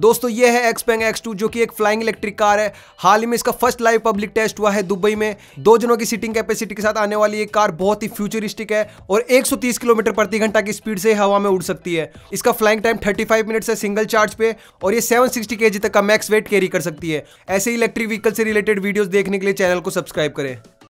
दोस्तों ये है एक्सपेंग एक्स टू जो कि एक फ्लाइंग इलेक्ट्रिक कार है हाल ही में इसका फर्स्ट लाइव पब्लिक टेस्ट हुआ है दुबई में दो जनों की सीटिंग कैपेसिटी के साथ आने वाली ये कार बहुत ही फ्यूचरिस्टिक है और 130 किलोमीटर प्रति घंटा की स्पीड से हवा में उड़ सकती है इसका फ्लाइंग टाइम 35 मिनट्स है सिंगल चार्ज पे और ये सेवन सिक्सटी तक का मैक्स वेट कैरी कर सकती है ऐसे इलेक्ट्रिक व्हीकल से रिलेटेड वीडियोज देखने के लिए चैनल को सब्सक्राइब करें